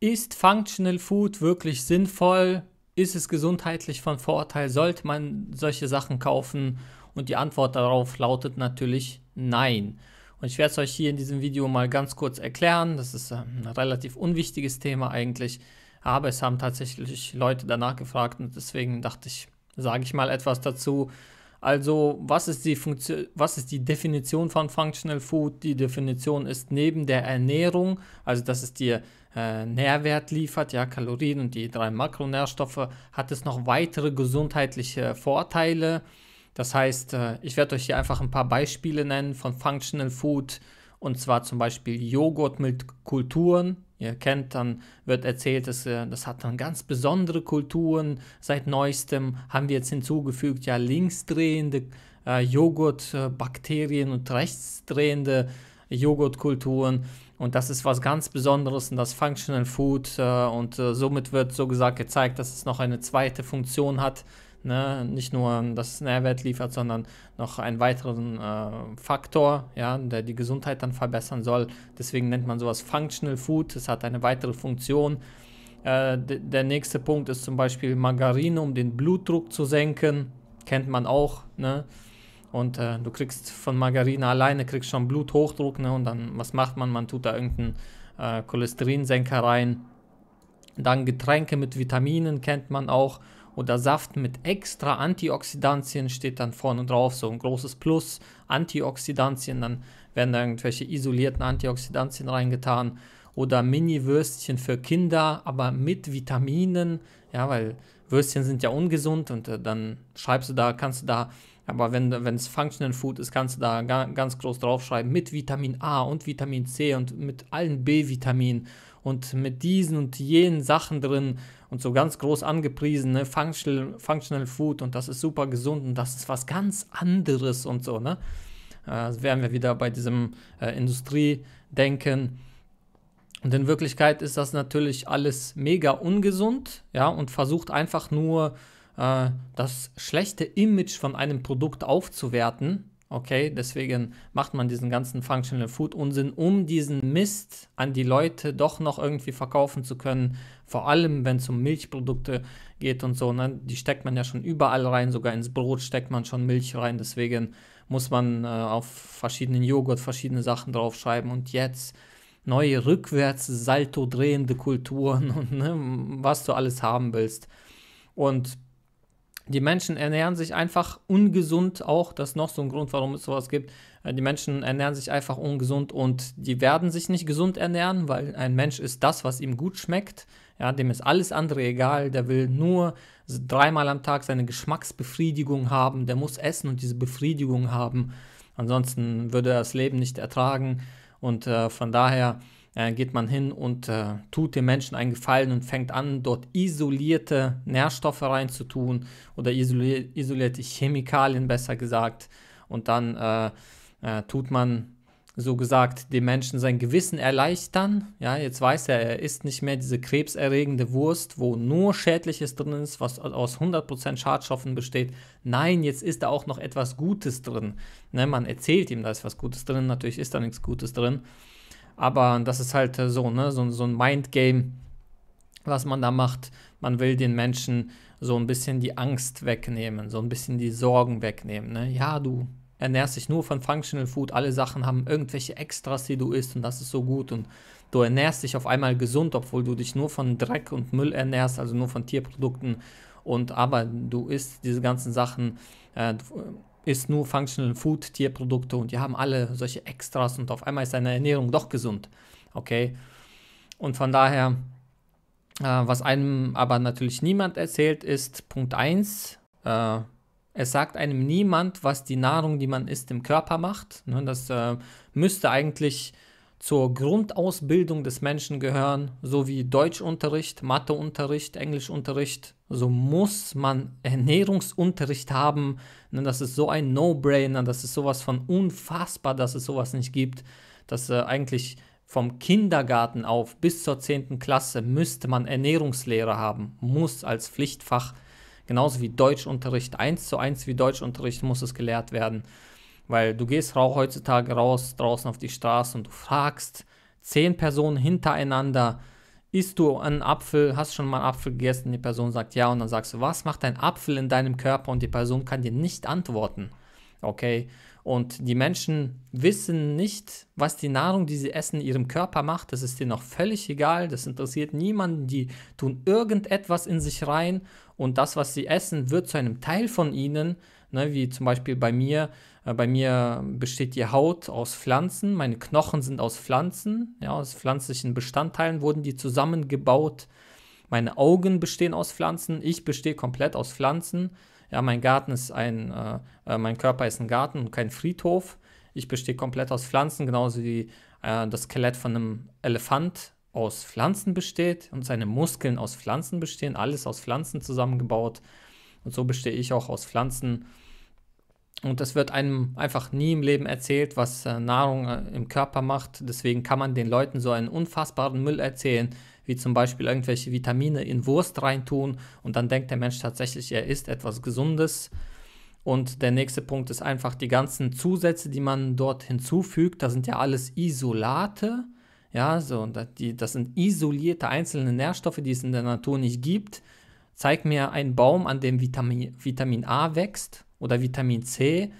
Ist Functional Food wirklich sinnvoll? Ist es gesundheitlich von Vorteil? Sollte man solche Sachen kaufen? Und die Antwort darauf lautet natürlich nein. Und ich werde es euch hier in diesem Video mal ganz kurz erklären. Das ist ähm, ein relativ unwichtiges Thema eigentlich. Aber es haben tatsächlich Leute danach gefragt und deswegen dachte ich, sage ich mal etwas dazu. Also, was ist, die Funktion, was ist die Definition von Functional Food? Die Definition ist neben der Ernährung, also das ist die äh, Nährwert liefert, ja, Kalorien und die drei Makronährstoffe, hat es noch weitere gesundheitliche Vorteile. Das heißt, äh, ich werde euch hier einfach ein paar Beispiele nennen von Functional Food und zwar zum Beispiel Joghurt mit Kulturen, ihr kennt, dann wird erzählt, dass, äh, das hat dann ganz besondere Kulturen. Seit neuestem haben wir jetzt hinzugefügt, ja, linksdrehende äh, Joghurtbakterien äh, und rechtsdrehende Joghurtkulturen. Und das ist was ganz Besonderes und das Functional Food. Äh, und äh, somit wird so gesagt gezeigt, dass es noch eine zweite Funktion hat. Ne? Nicht nur, dass es Nährwert liefert, sondern noch einen weiteren äh, Faktor, ja, der die Gesundheit dann verbessern soll. Deswegen nennt man sowas Functional Food. Es hat eine weitere Funktion. Äh, der nächste Punkt ist zum Beispiel Margarine, um den Blutdruck zu senken. Kennt man auch. Ne? und äh, du kriegst von Margarine alleine, kriegst schon Bluthochdruck, ne? Und dann, was macht man? Man tut da irgendeinen äh, Cholesterinsenker rein. Dann Getränke mit Vitaminen kennt man auch. Oder Saft mit extra Antioxidantien steht dann vorne drauf, so ein großes Plus. Antioxidantien, dann werden da irgendwelche isolierten Antioxidantien reingetan. Oder Mini-Würstchen für Kinder, aber mit Vitaminen. Ja, weil Würstchen sind ja ungesund und äh, dann schreibst du da, kannst du da aber wenn es Functional Food ist, kannst du da ga, ganz groß draufschreiben mit Vitamin A und Vitamin C und mit allen B-Vitaminen und mit diesen und jenen Sachen drin und so ganz groß angepriesen, ne? Functional, Functional Food und das ist super gesund und das ist was ganz anderes und so, ne? Äh, wären wir wieder bei diesem äh, Industriedenken. Und in Wirklichkeit ist das natürlich alles mega ungesund, ja, und versucht einfach nur äh, das schlechte Image von einem Produkt aufzuwerten. Okay, deswegen macht man diesen ganzen Functional Food Unsinn, um diesen Mist an die Leute doch noch irgendwie verkaufen zu können. Vor allem, wenn es um Milchprodukte geht und so. Ne? Die steckt man ja schon überall rein, sogar ins Brot steckt man schon Milch rein. Deswegen muss man äh, auf verschiedenen Joghurt verschiedene Sachen draufschreiben. Und jetzt neue rückwärts salto drehende Kulturen und ne, was du alles haben willst. Und die Menschen ernähren sich einfach ungesund auch. Das ist noch so ein Grund, warum es sowas gibt. Äh, die Menschen ernähren sich einfach ungesund und die werden sich nicht gesund ernähren, weil ein Mensch ist das, was ihm gut schmeckt. Ja, dem ist alles andere egal. Der will nur dreimal am Tag seine Geschmacksbefriedigung haben. Der muss essen und diese Befriedigung haben. Ansonsten würde er das Leben nicht ertragen. Und äh, von daher äh, geht man hin und äh, tut dem Menschen einen Gefallen und fängt an, dort isolierte Nährstoffe reinzutun oder isolier isolierte Chemikalien besser gesagt. Und dann äh, äh, tut man so gesagt dem Menschen sein Gewissen erleichtern. Ja, jetzt weiß er, er isst nicht mehr diese krebserregende Wurst, wo nur Schädliches drin ist, was aus 100% Schadstoffen besteht. Nein, jetzt ist da auch noch etwas Gutes drin. Ne, man erzählt ihm, da ist was Gutes drin, natürlich ist da nichts Gutes drin. Aber das ist halt äh, so, ne, so, so ein Mindgame, was man da macht. Man will den Menschen so ein bisschen die Angst wegnehmen, so ein bisschen die Sorgen wegnehmen. Ne? Ja, du ernährst dich nur von Functional Food, alle Sachen haben irgendwelche Extras, die du isst und das ist so gut und du ernährst dich auf einmal gesund, obwohl du dich nur von Dreck und Müll ernährst, also nur von Tierprodukten und aber du isst diese ganzen Sachen äh, isst nur Functional Food, Tierprodukte und die haben alle solche Extras und auf einmal ist deine Ernährung doch gesund. Okay. Und von daher, äh, was einem aber natürlich niemand erzählt, ist Punkt 1, äh, es sagt einem niemand, was die Nahrung, die man isst, im Körper macht. Ne, das äh, müsste eigentlich zur Grundausbildung des Menschen gehören, so wie Deutschunterricht, Matheunterricht, Englischunterricht. So muss man Ernährungsunterricht haben. Das ist so ein No-Brainer, das ist sowas von unfassbar, dass es sowas nicht gibt. Dass äh, eigentlich vom Kindergarten auf bis zur 10. Klasse müsste man Ernährungslehre haben, muss als Pflichtfach, genauso wie Deutschunterricht, eins zu eins wie Deutschunterricht muss es gelehrt werden. Weil du gehst auch heutzutage raus, draußen auf die Straße und du fragst zehn Personen hintereinander, isst du einen Apfel, hast schon mal einen Apfel gegessen, die Person sagt ja und dann sagst du, was macht ein Apfel in deinem Körper und die Person kann dir nicht antworten. Okay? Und die Menschen wissen nicht, was die Nahrung, die sie essen, ihrem Körper macht. Das ist dir noch völlig egal. Das interessiert niemanden. Die tun irgendetwas in sich rein und das, was sie essen, wird zu einem Teil von ihnen. Ne, wie zum Beispiel bei mir äh, bei mir besteht die Haut aus Pflanzen, meine Knochen sind aus Pflanzen, ja, aus pflanzlichen Bestandteilen wurden die zusammengebaut. Meine Augen bestehen aus Pflanzen, ich bestehe komplett aus Pflanzen. Ja, mein Garten ist ein, äh, äh, mein Körper ist ein Garten und kein Friedhof. Ich bestehe komplett aus Pflanzen, genauso wie äh, das Skelett von einem Elefant aus Pflanzen besteht und seine Muskeln aus Pflanzen bestehen, alles aus Pflanzen zusammengebaut. Und so bestehe ich auch aus Pflanzen. Und das wird einem einfach nie im Leben erzählt, was äh, Nahrung äh, im Körper macht. Deswegen kann man den Leuten so einen unfassbaren Müll erzählen, wie zum Beispiel irgendwelche Vitamine in Wurst reintun. Und dann denkt der Mensch tatsächlich, er isst etwas Gesundes. Und der nächste Punkt ist einfach die ganzen Zusätze, die man dort hinzufügt. Das sind ja alles Isolate. Ja, so, das sind isolierte einzelne Nährstoffe, die es in der Natur nicht gibt. Zeig mir einen Baum, an dem Vitamin, Vitamin A wächst oder Vitamin C,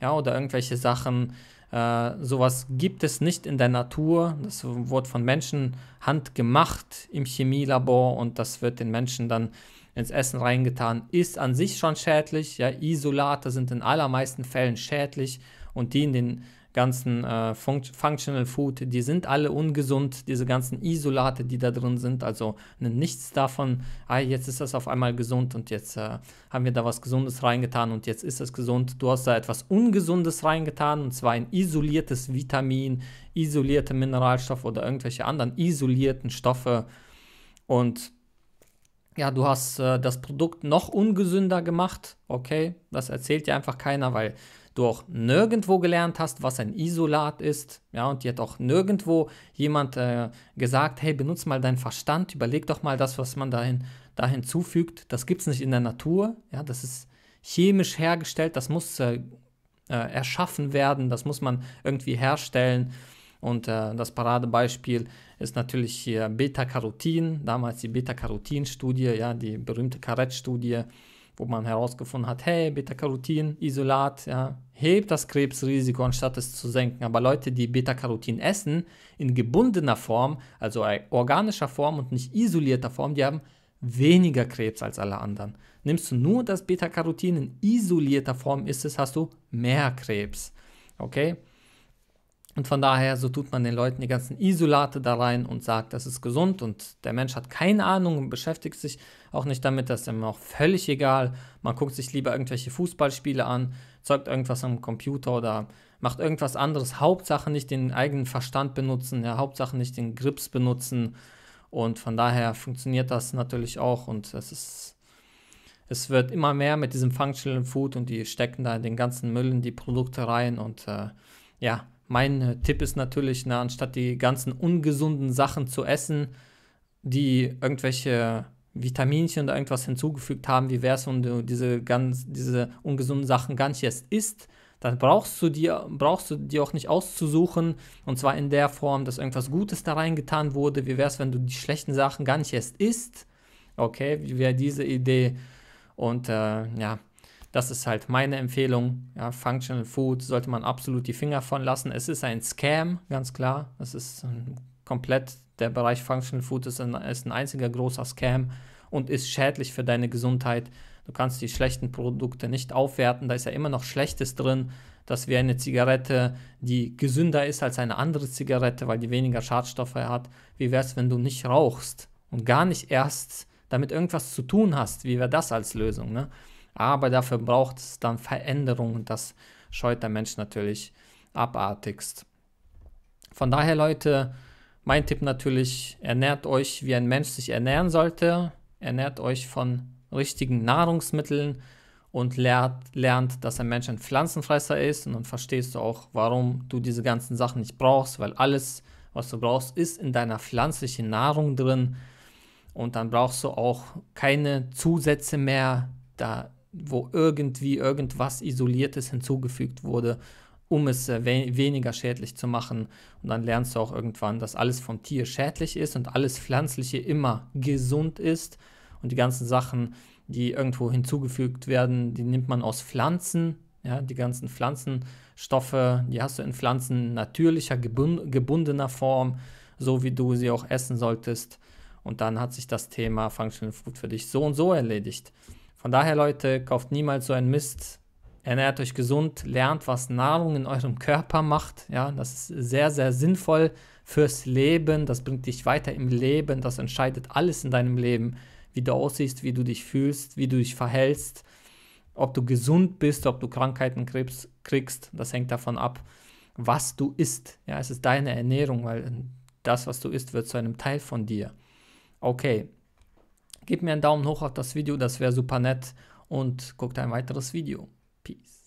ja, oder irgendwelche Sachen. Äh, sowas gibt es nicht in der Natur. Das wurde von Menschen handgemacht im Chemielabor und das wird den Menschen dann ins Essen reingetan. Ist an sich schon schädlich. Ja, Isolate sind in allermeisten Fällen schädlich und die in den ganzen äh, Fun Functional Food, die sind alle ungesund, diese ganzen Isolate, die da drin sind, also ne, nichts davon, ah, jetzt ist das auf einmal gesund und jetzt äh, haben wir da was Gesundes reingetan und jetzt ist es gesund. Du hast da etwas Ungesundes reingetan und zwar ein isoliertes Vitamin, isolierte Mineralstoffe oder irgendwelche anderen isolierten Stoffe und ja, du hast äh, das Produkt noch ungesünder gemacht, okay, das erzählt dir einfach keiner, weil du auch nirgendwo gelernt hast, was ein Isolat ist, ja, und dir hat auch nirgendwo jemand äh, gesagt, hey, benutze mal deinen Verstand, überleg doch mal das, was man dahin, da hinzufügt. Das gibt es nicht in der Natur, ja, das ist chemisch hergestellt, das muss äh, äh, erschaffen werden, das muss man irgendwie herstellen. Und äh, das Paradebeispiel ist natürlich hier Beta-Carotin, damals die Beta-Carotin-Studie, ja, die berühmte karet studie wo man herausgefunden hat, hey, Beta-Carotin, Isolat, ja, hebt das Krebsrisiko, anstatt es zu senken. Aber Leute, die Beta-Carotin essen, in gebundener Form, also organischer Form und nicht isolierter Form, die haben weniger Krebs als alle anderen. Nimmst du nur das Beta-Carotin in isolierter Form, ist es, hast du mehr Krebs. Okay? Und von daher, so tut man den Leuten die ganzen Isolate da rein und sagt, das ist gesund und der Mensch hat keine Ahnung und beschäftigt sich auch nicht damit, das ist ihm auch völlig egal. Man guckt sich lieber irgendwelche Fußballspiele an, zeugt irgendwas am Computer oder macht irgendwas anderes. Hauptsache nicht den eigenen Verstand benutzen, ja, Hauptsache nicht den Grips benutzen. Und von daher funktioniert das natürlich auch und es ist es wird immer mehr mit diesem Functional Food und die stecken da den ganzen Müll in die Produkte rein und äh, ja, mein Tipp ist natürlich, na, anstatt die ganzen ungesunden Sachen zu essen, die irgendwelche Vitaminchen oder irgendwas hinzugefügt haben, wie wäre es, wenn du diese, ganz, diese ungesunden Sachen gar nicht erst isst, dann brauchst du, die, brauchst du dir auch nicht auszusuchen, und zwar in der Form, dass irgendwas Gutes da reingetan wurde. Wie wäre es, wenn du die schlechten Sachen gar nicht erst isst? Okay, wie wäre diese Idee? Und äh, ja, das ist halt meine Empfehlung. Ja, Functional Food sollte man absolut die Finger von lassen. Es ist ein Scam, ganz klar. Es ist komplett, der Bereich Functional Food ist ein, ist ein einziger großer Scam und ist schädlich für deine Gesundheit. Du kannst die schlechten Produkte nicht aufwerten, da ist ja immer noch Schlechtes drin. Das wäre eine Zigarette, die gesünder ist als eine andere Zigarette, weil die weniger Schadstoffe hat. Wie wäre es, wenn du nicht rauchst und gar nicht erst damit irgendwas zu tun hast? Wie wäre das als Lösung? Ne? Aber dafür braucht es dann Veränderungen. Das scheut der Mensch natürlich abartigst. Von daher, Leute, mein Tipp natürlich, ernährt euch, wie ein Mensch sich ernähren sollte. Ernährt euch von richtigen Nahrungsmitteln und lernt, lernt, dass ein Mensch ein Pflanzenfresser ist. Und dann verstehst du auch, warum du diese ganzen Sachen nicht brauchst, weil alles, was du brauchst, ist in deiner pflanzlichen Nahrung drin. Und dann brauchst du auch keine Zusätze mehr. Da wo irgendwie irgendwas Isoliertes hinzugefügt wurde, um es äh, we weniger schädlich zu machen. Und dann lernst du auch irgendwann, dass alles vom Tier schädlich ist und alles Pflanzliche immer gesund ist. Und die ganzen Sachen, die irgendwo hinzugefügt werden, die nimmt man aus Pflanzen. Ja, die ganzen Pflanzenstoffe, die hast du in Pflanzen natürlicher, gebund gebundener Form, so wie du sie auch essen solltest. Und dann hat sich das Thema Functional Food für dich so und so erledigt. Von daher, Leute, kauft niemals so einen Mist. Ernährt euch gesund, lernt, was Nahrung in eurem Körper macht. Ja, das ist sehr, sehr sinnvoll fürs Leben. Das bringt dich weiter im Leben. Das entscheidet alles in deinem Leben, wie du aussiehst, wie du dich fühlst, wie du dich verhältst, ob du gesund bist, ob du Krankheiten kriegst. Das hängt davon ab, was du isst. Ja, es ist deine Ernährung, weil das, was du isst, wird zu einem Teil von dir. Okay, Gebt mir einen Daumen hoch auf das Video, das wäre super nett und guckt ein weiteres Video. Peace.